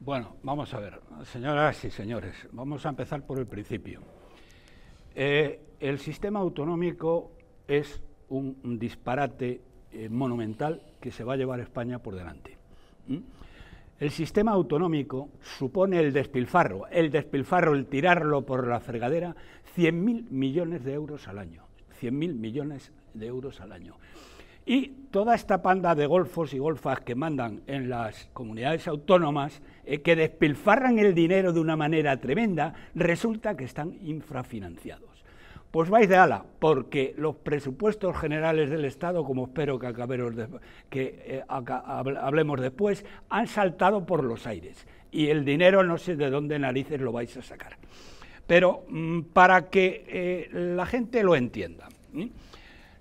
Bueno, vamos a ver, señoras y señores, vamos a empezar por el principio. Eh, el sistema autonómico es un, disparate eh, monumental que se va a llevar España por delante. El sistema autonómico supone el despilfarro, el despilfarro, el tirarlo por la fregadera, 100.000 millones de euros al año. 100.000 millones de euros al año. Y toda esta panda de golfos y golfas que mandan en las comunidades autónomas, eh, que despilfarran el dinero de una manera tremenda, resulta que están infrafinanciados. Pues vais de ala, porque los presupuestos generales del Estado, como espero que, acaberos de, eh, hablemos después, han saltado por los aires y el dinero no sé de dónde narices lo vais a sacar. Pero mm, para que eh, la gente lo entienda.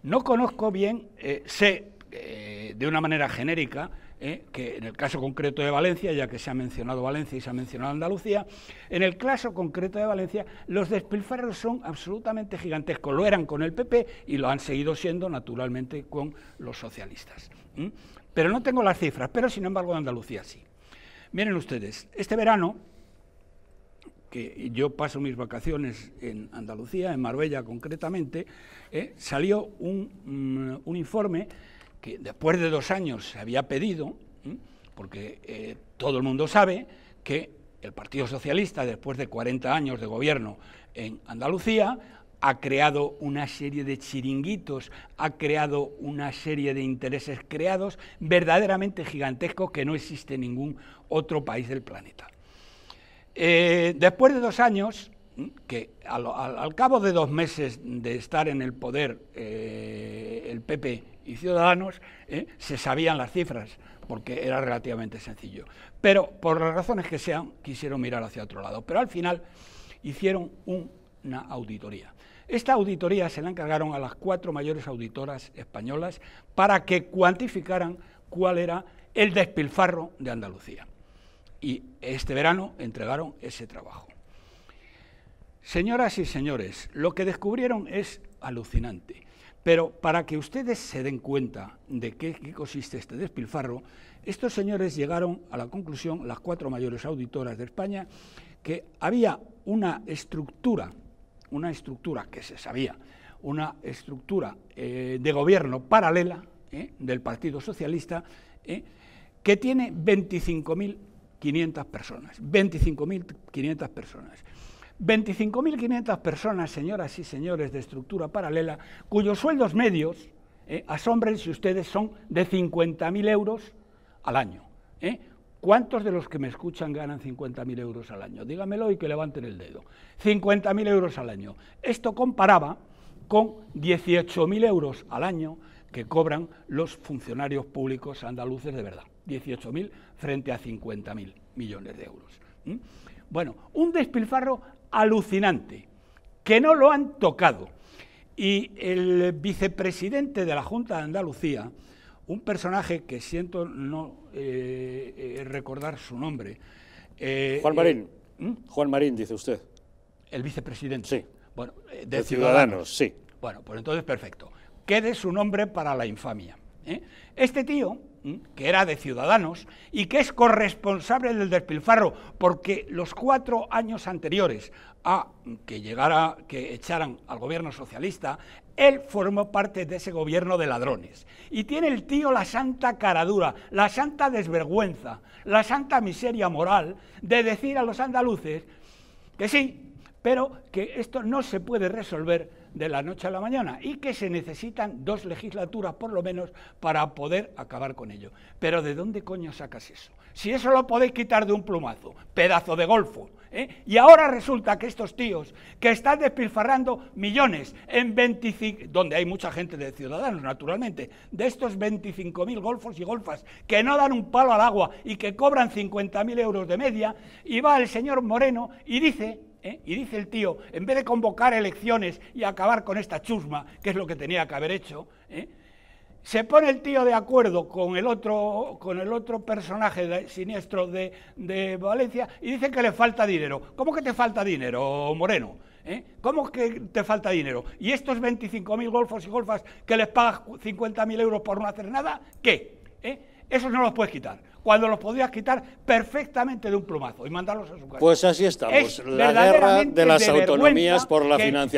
No conozco bien, eh, sé eh, de una manera genérica eh, que en el caso concreto de Valencia, ya que se ha mencionado Valencia y se ha mencionado Andalucía, en el caso concreto de Valencia los despilfarros son absolutamente gigantescos. Lo eran con el PP y lo han seguido siendo naturalmente con los socialistas. Pero no tengo las cifras, pero sin embargo de Andalucía sí. Miren ustedes, este verano yo paso mis vacaciones en Andalucía, en Marbella concretamente, eh, salió mm, un, informe que después de dos años se había pedido, porque eh, todo el mundo sabe que el Partido Socialista, después de 40 años de gobierno en Andalucía, ha creado una serie de chiringuitos, ha creado una serie de intereses creados verdaderamente gigantescos que no existe en ningún otro país del planeta. Eh, después de dos años, que al, cabo de dos meses de estar en el poder eh, el PP y Ciudadanos, ¿eh? se sabían las cifras, porque era relativamente sencillo. Pero por las razones que sean, quisieron mirar hacia otro lado. Pero al final hicieron una auditoría. Esta auditoría se la encargaron a las cuatro mayores auditoras españolas para que cuantificaran cuál era el despilfarro de Andalucía y este verano entregaron ese trabajo. Señoras y señores, lo que descubrieron es alucinante. Pero para que ustedes se den cuenta de qué, consiste este despilfarro, estos señores llegaron a la conclusión, las cuatro mayores auditoras de España, que había una estructura, una estructura que se sabía, una estructura eh, de gobierno paralela eh, del Partido Socialista eh, que tiene 25.000 500 personas, 25.500 personas. 25.500 personas, señoras y señores, de estructura paralela, cuyos sueldos medios, eh, asombren si ustedes, son de 50.000 euros al año. ¿eh? ¿Cuántos de los que me escuchan ganan 50.000 euros al año? Dígamelo y que levanten el dedo. 50.000 euros al año. Esto comparaba con 18.000 euros al año que cobran los funcionarios públicos andaluces de verdad, 18.000 frente a 50.000 millones de euros. Bueno, un despilfarro alucinante, que no lo han tocado. Y el vicepresidente de la Junta de Andalucía, un personaje que siento no eh, eh, recordar su nombre. Eh, Juan Marín. Juan Marín, dice usted. El vicepresidente. Sí. Bueno, de, Ciudadanos, Ciudadanos, sí. Bueno, pues entonces perfecto quede su nombre para la infamia. ¿eh? Este tío, que era de Ciudadanos y que es corresponsable del despilfarro, porque los cuatro años anteriores a que llegara, que echaran al gobierno socialista, él formó parte de ese gobierno de ladrones. Y tiene el tío la santa caradura, la santa desvergüenza, la santa miseria moral de decir a los andaluces que sí, pero que esto no se puede resolver de la noche a la mañana y que se necesitan dos legislaturas por lo menos para poder acabar con ello. Pero ¿de dónde coño sacas eso? Si eso lo podéis quitar de un plumazo, pedazo de golfo. ¿eh? Y ahora resulta que estos tíos que están despilfarrando millones en 25, donde hay mucha gente de ciudadanos naturalmente, de estos 25.000 golfos y golfas que no dan un palo al agua y que cobran 50.000 euros de media, y va el señor Moreno y dice ¿eh? Y dice el tío, en vez de convocar elecciones y acabar con esta chusma, que es lo que tenía que haber hecho, ¿eh? se pone el tío de acuerdo con el otro, con el otro personaje siniestro de, Valencia y dice que le falta dinero. ¿Cómo que te falta dinero, Moreno? ¿Eh? ¿Cómo que te falta dinero? ¿Y estos 25.000 golfos y golfas que les pagas 50.000 euros por no hacer nada? ¿Qué? ¿Eh? Eso no los puedes quitar. Cuando los podías quitar perfectamente de un plumazo y mandarlos a su casa. Pues así estamos. la guerra de las autonomías por la financiación.